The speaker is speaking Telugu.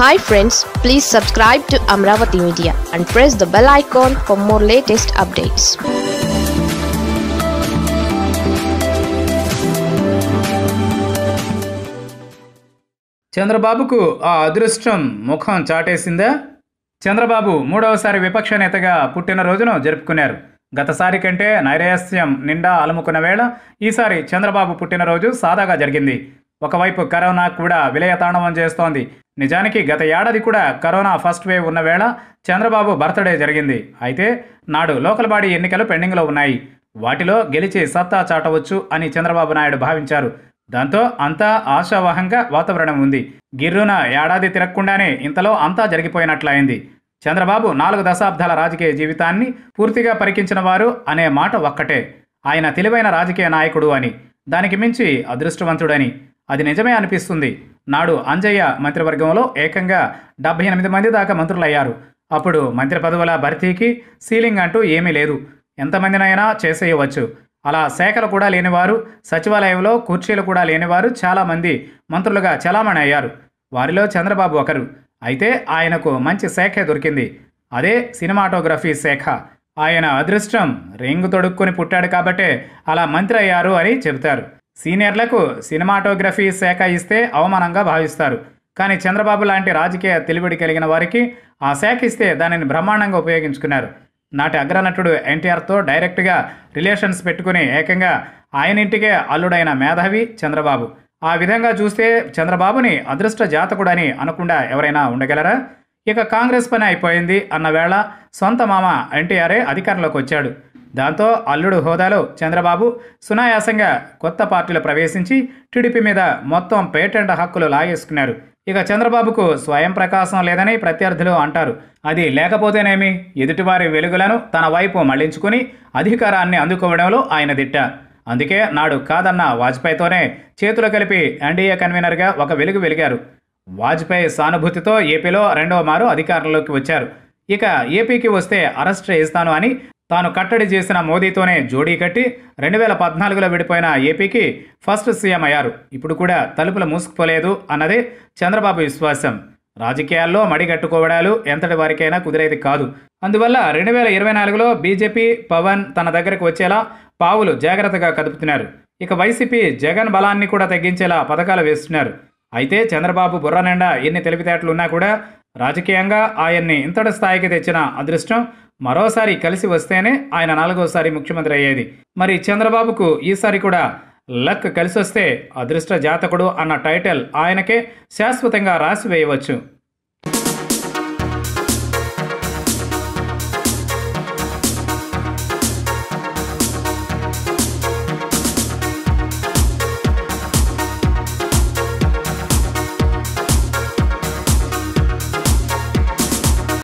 hi friends please subscribe to Amaravati media and press the bell icon for more latest updates చంద్రబాబుకు ఆ అదృష్టం ముఖం చాటేసిందా చంద్రబాబు మూడవసారి విపక్ష నేతగా పుట్టినరోజును జరుపుకున్నారు గతసారి కంటే నైరాస్యం నిండా అలుముకున్న వేళ ఈసారి చంద్రబాబు పుట్టినరోజు సాదాగా జరిగింది ఒకవైపు కరోనా కూడా విలయతాండవం చేస్తోంది నిజానికి గత ఏడాది కూడా కరోనా ఫస్ట్ వేవ్ ఉన్న వేళ చంద్రబాబు బర్త్డే జరిగింది అయితే నాడు లోకల్ బాడీ ఎన్నికలు పెండింగ్లో ఉన్నాయి వాటిలో గెలిచి సత్తా చాటవచ్చు అని చంద్రబాబు నాయుడు భావించారు దాంతో అంతా ఆశావహంగా వాతావరణం ఉంది గిర్రున ఏడాది తిరగకుండానే ఇంతలో అంతా జరిగిపోయినట్లయింది చంద్రబాబు నాలుగు దశాబ్దాల రాజకీయ జీవితాన్ని పూర్తిగా పరికించిన వారు అనే మాట ఒక్కటే ఆయన తెలివైన రాజకీయ నాయకుడు అని దానికి మించి అదృష్టవంతుడని అది నిజమే అనిపిస్తుంది నాడు అంజయ్య మంత్రివర్గంలో ఏకంగా డెబ్బై ఎనిమిది మంది దాకా మంత్రులయ్యారు అప్పుడు మంత్రి పదవుల భర్తీకి సీలింగ్ అంటూ ఏమీ లేదు ఎంతమందినైనా చేసేయవచ్చు అలా శాఖలు కూడా లేనివారు సచివాలయంలో కుర్చీలు కూడా లేనివారు చాలామంది మంత్రులుగా చలామణి అయ్యారు వారిలో చంద్రబాబు ఒకరు అయితే ఆయనకు మంచి శాఖే దొరికింది అదే సినిమాటోగ్రఫీ శాఖ ఆయన అదృష్టం రింగు తొడుక్కుని పుట్టాడు కాబట్టే అలా మంత్రి అయ్యారు అని చెబుతారు సీనియర్లకు సినిమాటోగ్రఫీ శాఖ ఇస్తే అవమానంగా భావిస్తారు కానీ చంద్రబాబు లాంటి రాజకీయ తెలివిడి కలిగిన వారికి ఆ శాఖ ఇస్తే దానిని బ్రహ్మాండంగా ఉపయోగించుకున్నారు నాటి అగ్రనటుడు ఎన్టీఆర్తో డైరెక్ట్గా రిలేషన్స్ పెట్టుకుని ఏకంగా ఆయన ఇంటికే అల్లుడైన మేధావి చంద్రబాబు ఆ విధంగా చూస్తే చంద్రబాబుని అదృష్ట జాతకుడని అనకుండా ఎవరైనా ఉండగలరా ఇక కాంగ్రెస్ పని అయిపోయింది అన్న వేళ సొంత మామ ఎన్టీఆర్ఏ అధికారంలోకి వచ్చాడు దాంతో అల్లుడు హోదాలో చంద్రబాబు సునాయాసంగా కొత్త పార్టీలో ప్రవేశించి టీడీపీ మీద మొత్తం పేటెంట్ హక్కులు లాగేసుకున్నారు ఇక చంద్రబాబుకు స్వయం ప్రకాశం లేదని ప్రత్యర్థులు అంటారు అది లేకపోతేనేమి ఎదుటివారి వెలుగులను తన వైపు మళ్లించుకుని అధికారాన్ని అందుకోవడంలో ఆయన దిట్ట అందుకే నాడు కాదన్న వాజ్పేయితోనే చేతులు కలిపి ఎన్డీఏ కన్వీనర్గా ఒక వెలుగు వెలిగారు వాజ్పేయి సానుభూతితో ఏపీలో రెండవ మారు అధికారంలోకి వచ్చారు ఇక ఏపీకి వస్తే అరెస్ట్ చేస్తాను అని తాను కట్టడి చేసిన మోదీతోనే జోడీ కట్టి రెండు వేల పద్నాలుగులో విడిపోయిన ఏపీకి ఫస్ట్ సీఎం అయ్యారు ఇప్పుడు కూడా తలుపులు మూసుకుపోలేదు అన్నదే చంద్రబాబు విశ్వాసం రాజకీయాల్లో మడిగట్టుకోవడాలు ఎంతటి వారికైనా కుదిరేది కాదు అందువల్ల రెండు వేల ఇరవై నాలుగులో బీజేపీ పవన్ తన దగ్గరకు వచ్చేలా పావులు జాగ్రత్తగా కదుపుతున్నారు ఇక వైసీపీ జగన్ బలాన్ని కూడా తగ్గించేలా పథకాలు వేస్తున్నారు అయితే చంద్రబాబు బుర్ర నిండా ఎన్ని తెలివితేటలున్నా కూడా రాజకీయంగా ఆయన్ని ఇంతటి స్థాయికి తెచ్చిన అదృష్టం మరోసారి కలిసి వస్తేనే ఆయన నాలుగోసారి ముఖ్యమంత్రి అయ్యేది మరి చంద్రబాబుకు ఈసారి కూడా లక్ కలిసి వస్తే అదృష్ట జాతకుడు అన్న టైటిల్ ఆయనకే శాశ్వతంగా రాసి వేయవచ్చు